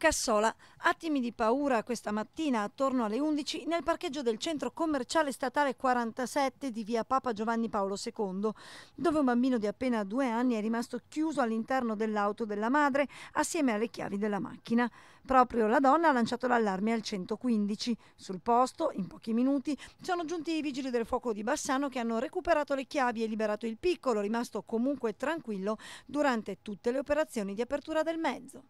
Cassola, attimi di paura questa mattina attorno alle 11 nel parcheggio del centro commerciale statale 47 di via Papa Giovanni Paolo II, dove un bambino di appena due anni è rimasto chiuso all'interno dell'auto della madre assieme alle chiavi della macchina. Proprio la donna ha lanciato l'allarme al 115. Sul posto, in pochi minuti, sono giunti i vigili del fuoco di Bassano che hanno recuperato le chiavi e liberato il piccolo, rimasto comunque tranquillo durante tutte le operazioni di apertura del mezzo.